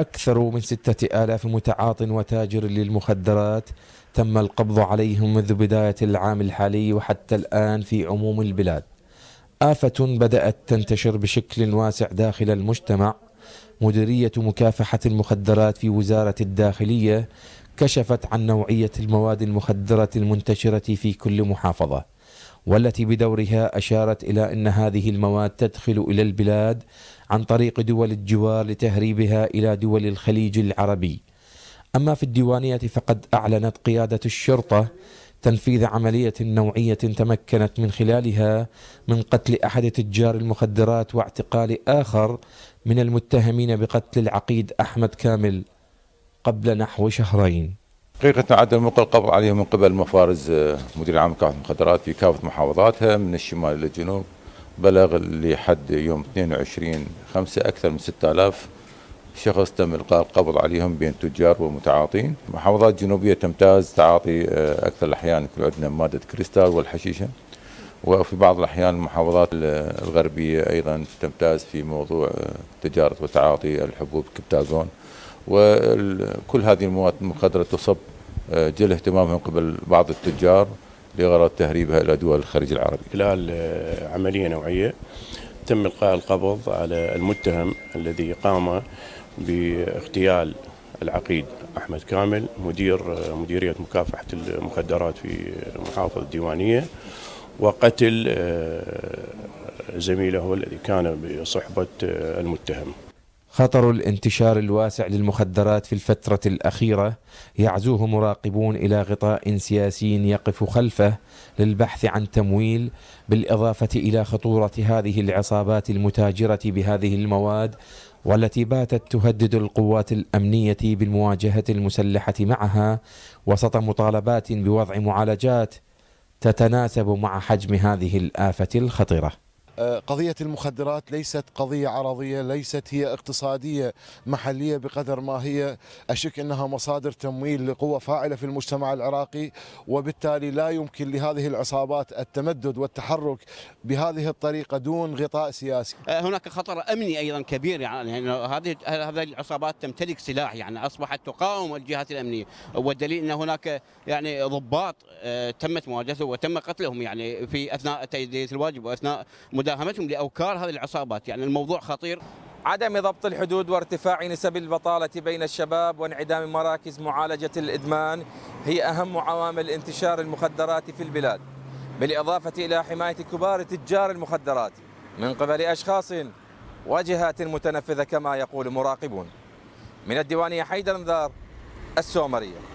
أكثر من ستة آلاف متعاط وتاجر للمخدرات تم القبض عليهم منذ بداية العام الحالي وحتى الآن في عموم البلاد آفة بدأت تنتشر بشكل واسع داخل المجتمع مديرية مكافحة المخدرات في وزارة الداخلية كشفت عن نوعية المواد المخدرة المنتشرة في كل محافظة والتي بدورها أشارت إلى أن هذه المواد تدخل إلى البلاد عن طريق دول الجوار لتهريبها إلى دول الخليج العربي أما في الديوانية فقد أعلنت قيادة الشرطة تنفيذ عملية نوعية تمكنت من خلالها من قتل أحد تجار المخدرات واعتقال آخر من المتهمين بقتل العقيد أحمد كامل قبل نحو شهرين حقيقة عدم وقع القبض عليهم من قبل مفارز آه، مدير عام كافة المخدرات في كافة محافظاتها من الشمال إلى الجنوب بلغ لحد يوم 22 5 أكثر من 6000 شخص تم إلقاء القبض عليهم بين تجار ومتعاطين محافظات جنوبية تمتاز تعاطي آه، أكثر الأحيان يكون عندنا مادة كريستال والحشيشة وفي بعض الأحيان المحافظات الغربية أيضا تمتاز في موضوع آه، تجارة وتعاطي الحبوب كبتازون وكل هذه المواد المخدرة تصب آه، جل اهتمامهم قبل بعض التجار لغرض تهريبها إلى دول الخليج العربي خلال آه، عملية نوعية تم إلقاء القبض على المتهم الذي قام باغتيال العقيد أحمد كامل مدير آه، مديرية مكافحة المخدرات في محافظة الديوانية وقتل زميله الذي كان بصحبة المتهم خطر الانتشار الواسع للمخدرات في الفترة الأخيرة يعزوه مراقبون إلى غطاء سياسي يقف خلفه للبحث عن تمويل بالإضافة إلى خطورة هذه العصابات المتاجرة بهذه المواد والتي باتت تهدد القوات الأمنية بالمواجهة المسلحة معها وسط مطالبات بوضع معالجات تتناسب مع حجم هذه الآفة الخطرة آه، قضية المخدرات ليست قضية عرضية ليست هي اقتصادية محلية بقدر ما هي أشك أنها مصادر تمويل لقوة فاعلة في المجتمع العراقي وبالتالي لا يمكن لهذه العصابات التمدد والتحرك بهذه الطريقة دون غطاء سياسي آه، هناك خطر أمني أيضا كبير يعني, يعني هذه هذه العصابات تمتلك سلاح يعني أصبحت تقاوم الجهات الأمنية والدليل أن هناك يعني ضباط آه، تمت مواجهته وتم قتلهم يعني في أثناء تأدية الواجب وأثناء مدى مداهمتهم لاوكار هذه العصابات يعني الموضوع خطير عدم ضبط الحدود وارتفاع نسب البطالة بين الشباب وانعدام مراكز معالجة الإدمان هي أهم عوامل انتشار المخدرات في البلاد بالإضافة إلى حماية كبار تجار المخدرات من قبل أشخاص وجهات متنفذة كما يقول مراقبون من الديوانية حيدر انذار السومريه